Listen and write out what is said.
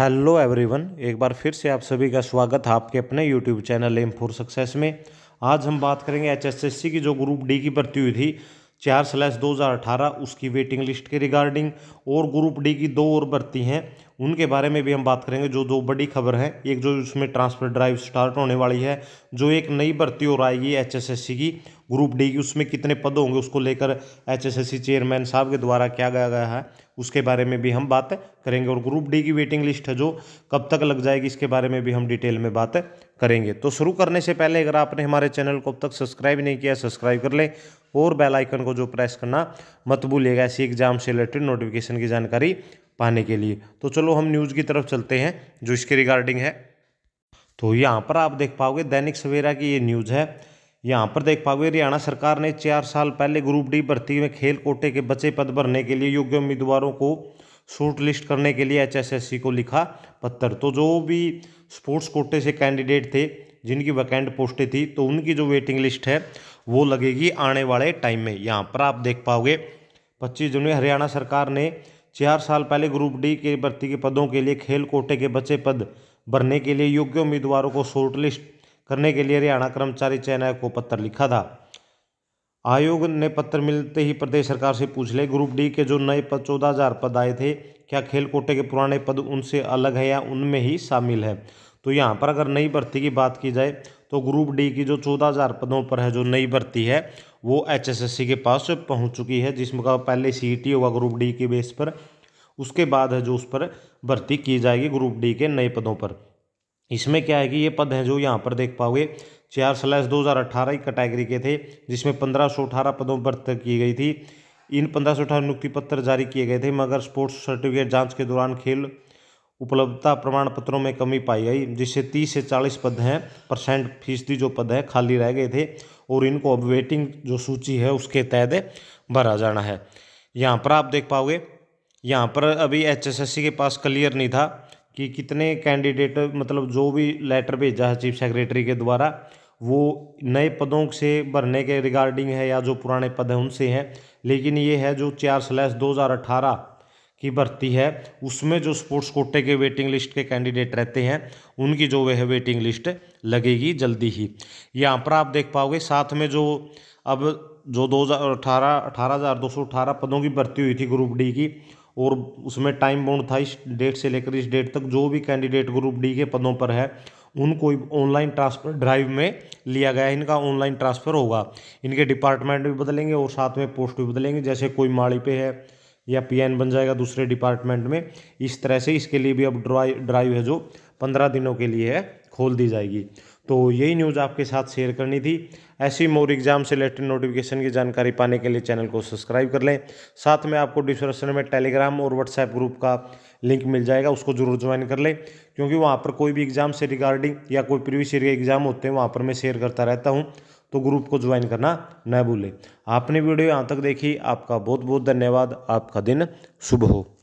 hello everyone एक बार फिर से आप सभी का स्वागत है आपके अपने YouTube channel M four success में आज हम बात करेंगे एचएसएससी की जो ग्रुप डी की भर्ती हुई थी चार स्लैश दो हज़ार अठारह उसकी वेटिंग लिस्ट के रिगार्डिंग और ग्रुप डी की दो और भर्ती हैं उनके बारे में भी हम बात करेंगे जो दो बड़ी खबर है एक जो उसमें ट्रांसफर ड्राइव स्टार्ट होने वाली है जो एक नई भर्ती और आएगी एच की ग्रुप डी की उसमें कितने पद होंगे उसको लेकर एच चेयरमैन साहब के द्वारा क्या गया गया है उसके बारे में भी हम बात करेंगे और ग्रुप डी की वेटिंग लिस्ट है जो कब तक लग जाएगी इसके बारे में भी हम डिटेल में बात करेंगे तो शुरू करने से पहले अगर आपने हमारे चैनल को अब तक सब्सक्राइब नहीं किया सब्सक्राइब कर लें और बेल आइकन को जो प्रेस करना मत भूलिएगा ऐसी एग्जाम से रिलेटेड नोटिफिकेशन की जानकारी पाने के लिए तो चलो हम न्यूज़ की तरफ चलते हैं जो इसके रिगार्डिंग है तो यहाँ पर आप देख पाओगे दैनिक सवेरा की ये न्यूज़ है यहाँ पर देख पाओगे हरियाणा सरकार ने चार साल पहले ग्रुप डी भर्ती में खेल कोटे के बचे पद भरने के लिए योग्य उम्मीदवारों को शॉर्ट लिस्ट करने के लिए एचएसएससी को लिखा पत्थर तो जो भी स्पोर्ट्स कोटे से कैंडिडेट थे जिनकी वैकेंट पोस्टें थी तो उनकी जो वेटिंग लिस्ट है वो लगेगी आने वाले टाइम में यहाँ पर आप देख पाओगे पच्चीस जून में हरियाणा सरकार ने चार साल पहले ग्रुप डी के भर्ती के पदों के लिए खेल कोटे के बचे पद भरने के लिए योग्य उम्मीदवारों को शॉर्टलिस्ट करने के लिए हरियाणा कर्मचारी चयन आयोग को पत्र लिखा था आयोग ने पत्र मिलते ही प्रदेश सरकार से पूछ ले ग्रुप डी के जो नए पद चौदह हजार पद आए थे क्या खेल कोटे के पुराने पद उनसे अलग है या उनमें ही शामिल है तो यहाँ पर अगर नई भर्ती की बात की जाए तो ग्रुप डी की जो चौदह हज़ार पदों पर है जो नई भर्ती है वो एच के पास पहुंच चुकी है जिसमें का पहले टी होगा ग्रुप डी के बेस पर उसके बाद है जो उस पर भर्ती की जाएगी ग्रुप डी के नए पदों पर इसमें क्या है कि ये पद हैं जो यहाँ पर देख पाओगे चार स्लैश दो हज़ार अट्ठारह की कैटेगरी के थे जिसमें पंद्रह सौ अठारह पदों पर तय की गई थी इन पंद्रह सौ अठारह नियुक्ति पत्र जारी किए गए थे मगर स्पोर्ट्स सर्टिफिकेट जांच के दौरान खेल उपलब्धता प्रमाण पत्रों में कमी पाई गई जिससे 30 से 40 पद हैं परसेंट फीसदी जो पद हैं खाली रह गए थे और इनको अब वेटिंग जो सूची है उसके तहत भरा जाना है यहाँ पर आप देख पाओगे यहाँ पर अभी एचएसएससी के पास क्लियर नहीं था कि कितने कैंडिडेट मतलब जो भी लेटर भेजा है चीफ सेक्रेटरी के द्वारा वो नए पदों से भरने के रिगार्डिंग है या जो पुराने पद हैं उनसे हैं लेकिन ये है जो चार स्लैश दो हज़ार अठारह की भर्ती है उसमें जो स्पोर्ट्स कोटे के वेटिंग लिस्ट के कैंडिडेट रहते हैं उनकी जो वह वेटिंग लिस्ट लगेगी जल्दी ही यहाँ पर आप देख पाओगे साथ में जो अब जो दो हज़ार अठारह अठारह हज़ार दो सौ अठारह पदों की भर्ती हुई थी ग्रुप डी की और उसमें टाइम बाउंड था इस डेट से लेकर इस डेट तक जो भी कैंडिडेट ग्रुप डी के पदों पर है उनको ऑनलाइन ट्रांसफ़र ड्राइव में लिया गया है इनका ऑनलाइन ट्रांसफ़र होगा इनके डिपार्टमेंट भी बदलेंगे और साथ में पोस्ट भी बदलेंगे जैसे कोई माड़ी पे है या पीएन बन जाएगा दूसरे डिपार्टमेंट में इस तरह से इसके लिए भी अब ड्राइव ड्राइव है जो पंद्रह दिनों के लिए है खोल दी जाएगी तो यही न्यूज़ आपके साथ शेयर करनी थी ऐसी मोर एग्जाम से रिलेटेड नोटिफिकेशन की जानकारी पाने के लिए चैनल को सब्सक्राइब कर लें साथ में आपको डिस्क्रिप्शन में टेलीग्राम और व्हाट्सएप ग्रुप का लिंक मिल जाएगा उसको जरूर ज्वाइन कर लें क्योंकि वहाँ पर कोई भी एग्ज़ाम से रिगार्डिंग या कोई प्रीवियस ईयर के एग्ज़ाम होते हैं वहाँ पर मैं शेयर करता रहता हूँ तो ग्रुप को ज्वाइन करना न भूलें आपने वीडियो यहाँ तक देखी आपका बहुत बहुत धन्यवाद आपका दिन शुभ हो